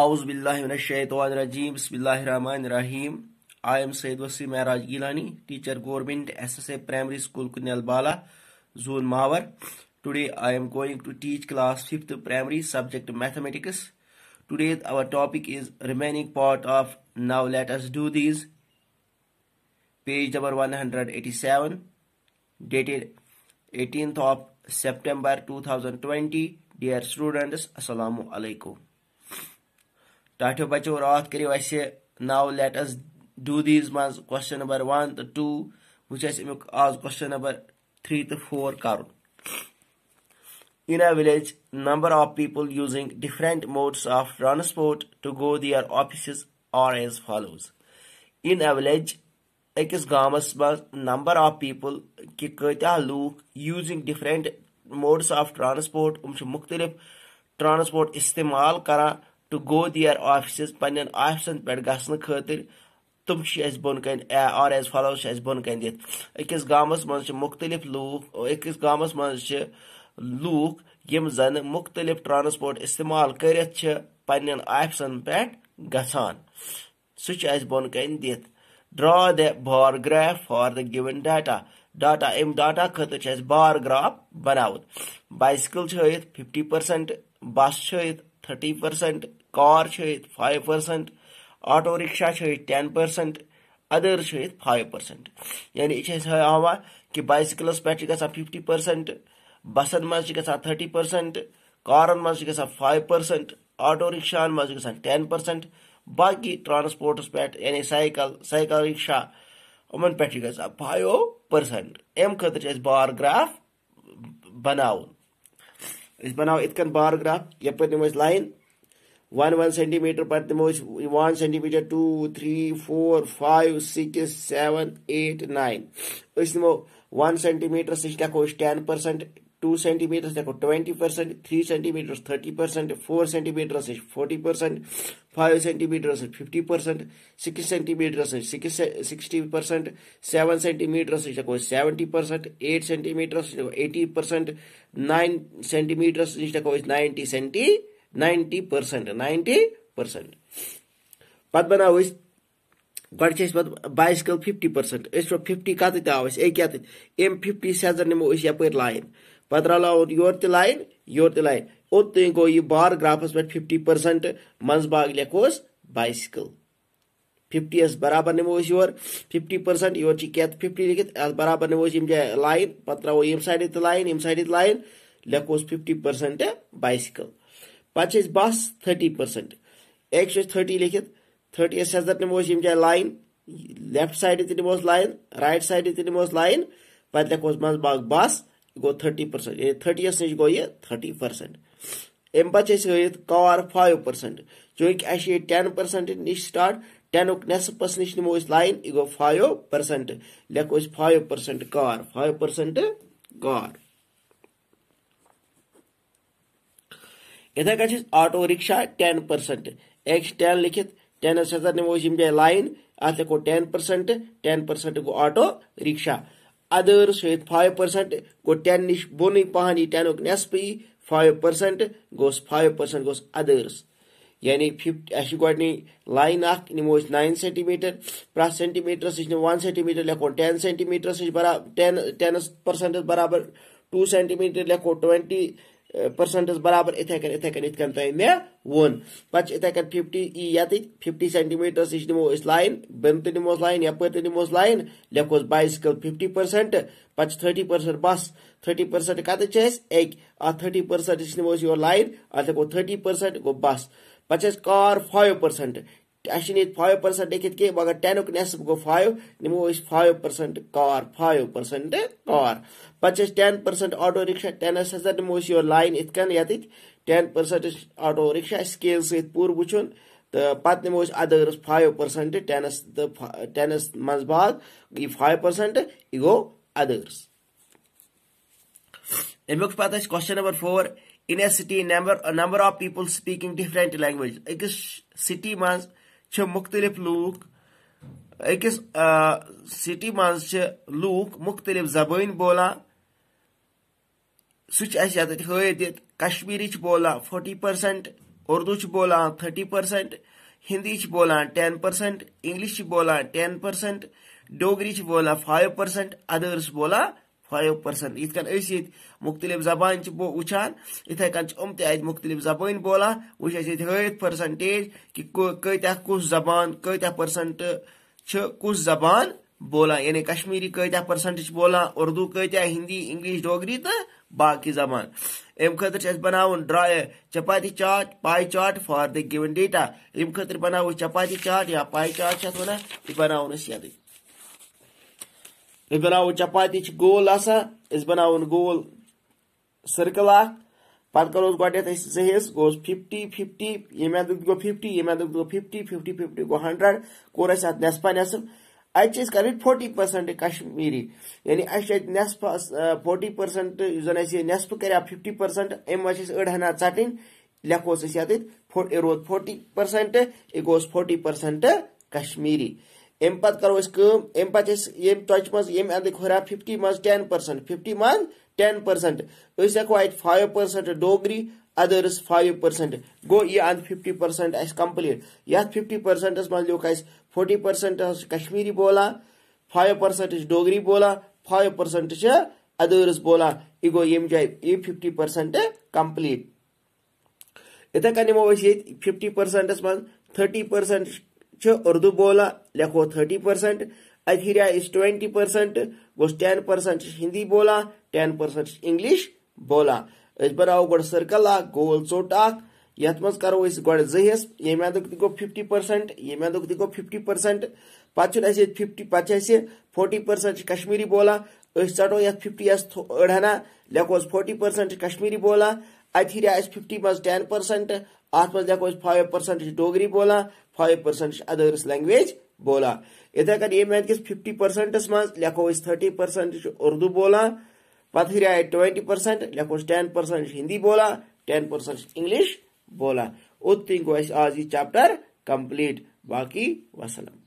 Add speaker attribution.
Speaker 1: आउज़ बिल्लाशैतरजीम बसमीम I am Syed Waseem Mehraj Gilani teacher government S S A primary school कुनलबाला जून मावर today I am going to teach class fifth primary subject mathematics today our topic is remaining part of now let us do this page number 187 dated 18th of September 2020 dear students assalamu alaikum ٹاٹھیو بچو راتھ کٔرِو اَسہِ now let us do these منٛز question number one تہٕ two وٕچھ اَسہِ اَمیُک آز کوسچن نمبر تھرٛی تہٕ فور کَرُن in a village number of people using different modes of transport to go their offices are as follows in a village أکِس گامَس منٛز نمبر آف پیٖپٕل کہِ کۭتیٛاہ لوٗکھ using different modes of transport یِم چھِ مُختلِف ٹرٛانسپوٹ استعمال کران टू गो दियर आफिस पे आफिसन पे ग तुम बोन कर एज फलो बन कर दिस गामस लूस मुख्तलिफ लूक यम जन मुख्तलिफ ट्रांसपोर्ट इस्तेमाल कर पन्न पे ग बन कर the bar graph for the data data अम डाटा खात बार ग्राफ बनाव बाइसकल हिफ्टी पर्सेंट बस हिथ thirty percent car five percent auto rickshaw ten percent other five percent यानी यह हवा कि बाइसिकल्स पे ग फिफ्टी पर्सेंट बसन मजा थर्टी पर्सेंट कारन मजा फाइव पर्सेंट आटो रिक्शा मजा टेन पर्सेंट बाकी ट्रांसपोर्टस पे यानी साइकिल साइकिल रिक्शा उन पे ग फाइव पर्सेंट अम ख बार ग्राफ बन बनो इथ बार ग्राफ यप लाइन वन वन सेंटीमीटर पर one centimetre two three four five six seven eight nine इसमें वन सेंटीमीटर से देखो टेन पर्सेंट टू सेंटीमीटर देखो twenty percent three centimetre thirty percent four centimetre से फोर्टी पर्सेंट फाइव सेंटीमीटर से fifty percent six centimetre से sixty percent seven centimetre से देखो seventy percent eight centimetre से एटी पर्सेंट नाइन सेंटीमीटर से देखो ninety senti bicycle fifty percent fifty कत आव अत एम फिफ्टी सेजर नमो यप लाइन पत् रलो यो लाइन यो लाइन ओत गो यह बार ग्राफस पे फिफ्टी पर्सेंट माग लोस बाइसकल फिफ्टी बराबर नमो यो फिफ्टी पर्सेंट यो कैत फिफ्टी लिखित अत बराबर नमो लाइन पत् त्रो ये साइड लाइन ये साइड लाइन लोस फिफ्टी पर्सेंट बाइसकल पे बस थर्टी पर्सेंट एक थर्टी लिखित थर्टी सजर नमोस लाइन लेफ्ट साइड तो नमोस लाइन राइट साइड तो नमोस लाइन पे लोस मंज बस बस गो थटी पर्सेंट थर्टी नश गो ये थर्टी पर्सेंट अम पत कार फाइव पर्सेंट चूंकि अस ये टेन पर्सेंट नश स्टाट टेनुक नसपस नश नमो लाइन यह गो फाइव पर्सेंट लेखो five percent car five percent car इथे कह आटो रिक्शा टेन पर्सेंट एक्स टेन लिखित टेनस हेतर नो ये लाइन अत गो टेन पर्सेंट टेन पर्सेंट गो आटो रिक्शा अदर्स ये फाइव पर्सेंट गो टेन नश बोन पहन यह टेनुक नसप यी फाइव पर्सेंट गो फाइव पर्सेंट गो अदर्स यानी फिफ्ट अ गई लाइन अख नमो नाइन सेंटीमीटर प्रा सेंटीमीटरस वन सेंटीमीटर लेखो टेन सेंटीमीटरस बराबर टेन टेनस पर्सेंट बराबर टू सेंटीमीटर लेखो ट्वेंटी پٔرسَنٹَس برابر یِتھٕے کٔنۍ یِتھٕے کٔنۍ یِتھ کٔنۍ تۄہہِ مےٚ ووٚن پَتہٕ چھِ یِتھٕے کٔنۍ فِفٹی ای ییٚتِتھ فِفٹی سینٹیٖمیٖٹرس نِش نِمو أسۍ لاین بۄنہٕ تہِ نِموس لاین یَپٲرۍ تہِ نِموس لاین لیکھوس بایسِکل فِفٹی پٔرسَنٹ پَتہٕ چھِ تھٔٹی پٔرسَنٹ بَس تھٔٹی پٔرسَنٹ کَتٮ۪تھ چھِ أسۍ اَکہِ اَتھ تھٔٹی پٔرسَنٹَس نِمو أسۍ یورٕ لاین اَتھ لیکھو تھٔٹی پٔرسَنٹ گوٚو بَس پَتہٕ چھِ اَسہِ کار فایِو پٔرسَنٹ टेंशन फाइव पर्सेंट लेखित कह मगर टेनुक नसब गो फाइव नमो five percent car five percent car पे टेन पर्सेंट आटो रिक्शा टेनस हजार नमो यो लाइन इथ कन ये ten percent auto rickshaw scale सहित पूर तो वो तो पत् नमो अदर्स फाइव पर्सेंट टेनस तो टेनस मंजबाग फाइव पर्सेंट यह गो अदर्स अमुक पत् question number four in a city number number of people speaking different language अकिस मुख्तलिफ लूक अकस सिटी मं लूक मुख्तलिफ जबान बोलान सह हित बोलान फोटी पर्सेंट उर्दू बोलान थर्टी पर्सेंट हिंदी बोलान टेन पर्सेंट इंग्लिश बोलान टेन पर्सेंट डोगरी बोलान फाइव पर्सेंट अदर्स बोलान فایو پٔرسنٹ یِتھ کٔنۍ أسۍ ییٚتہِ مُختٔلِف زَبانہِ چھِ وٕچھان یِتھٕے کٔنۍ چھِ یِم تہِ اَتہِ مُختٔلِف زَبٲنۍ بولان وٕچھ اَسہِ ییٚتہِ ہٲیِتھ پٔرسَنٹیج کہِ کۭتیاہ کُس زَبان کۭتیاہ پٔرسَنٹ چھِ کُس زَبان بولان یعنی کَشمیٖری کۭتیاہ پٔرسَنٹ چھِ بولان اُردو کۭتیاہ ہِندی اِنگلِش ڈوگری تہٕ باقٕے زَبان اَمہِ خٲطرٕ چھُ اَسہِ بَناوُن ڈرٛایہِ چپاتی chart pie chart for the given data اَمہِ خٲطرٕ بَناوو أسۍ چپاتی چاٹ یا پاے چاٹ چھِ اَتھ وَنان یہِ بَناوُن أسۍ یَتٕے أسۍ بَناوو چپاتی چھِ گول آسان أسۍ بَناوون گول سٔرکٕل اکھ پَتہٕ کَرہوس گۄڈٕنیٚتھ أسۍ زٕ حِصہٕ گوٚوُس فِفٹی فِفٹی ییٚمہِ اَندُک گوٚو فِفٹی ییٚمہِ اَندُک گوٚو فِفٹی فِفٹی فِفٹی گوٚو ہَنڈرڈ کوٚر اَسہِ اَتھ نیٚصفا نیٚصٕف اَتہِ چھِ أسۍ کَرٕنۍ فوٹی پٔرسَنٹ کَشمیٖری یعنی اَسہِ چھُ اَتہِ نیٚصفَس فوٹی پٔرسَنٹ یُس زَن اَسہِ یہِ نیٚصفہٕ کَرِہا فِفٹی پٔرسَنٹ اَمہِ منٛز چھِ أسۍ أڑ ہنا ژَٹٕنۍ لیٚکھہوس أسۍ یَتیٚتھ یہِ روٗد فوٹی پٔرسَنٹ یہِ گوٚوُس فوٹی پٔرسَنٹ کَشمیٖری एम पत् करो एम पे टच मे अंद खुरा फिफ्टी मज टेन पर्सेंट फिफ्टी मज टेन पर्सेंट हेको अत five percent Dogri others five percent गो ये अंद फिफ्टी पर्सेंट अस कम्प्लीट ये फिफ्टी पर्सेंटस मे लिख अस फोटी पर्सेंट कश्मीरी बोलान फाइव पर्सेंट डोगरी बोलान फाइव पर्सेंट अदर्स बोलान यह गो ये जाए फिफ्टी पर्सेंट कम्प्लीट इथे कमो ये फिफ्टी पर्सेंटस मे थर्टी पर्सेंट उर्दू बोला लिखो थर्टी पर्सेंट अधीरा इज ट्वेंटी पर्सेंट गो टेन पर्सेंट हिंदी बोला टेन पर्सेंट इंग्लिश बोला बनाओ गो सर्कल गोल चोट मज करो गो जहस यम दुख गो फिफ्टी पर्सेंट ये यम दुख गो फिफ्टी पर्सेंट पे फिफ्टी पे फोटी पर्सेंट कश्मीरी बोला चटो ये फिफ्टी अड़हना लेखोस फोटी पर्सेंट कश्मीरी बोला अत हिरा फिफ्टी मज टेन पर्सेंट अत मज लेखो फाइव पर्सेंट डोगरी बोला फाइव पर्सेंट अदर लैंग्वेज बोला इथे कर ये मैथ किस फिफ्टी पर्सेंटस मा लेखो थर्टी पर्सेंट उर्दू बोला पत हर ट्वेंटी पर्सेंट लेखो टेन पर्सेंट हिंदी बोला टेन पर्सेंट इंग्लिश बोला उत गो आज यह चैप्टर कंप्लीट बाकी वसलम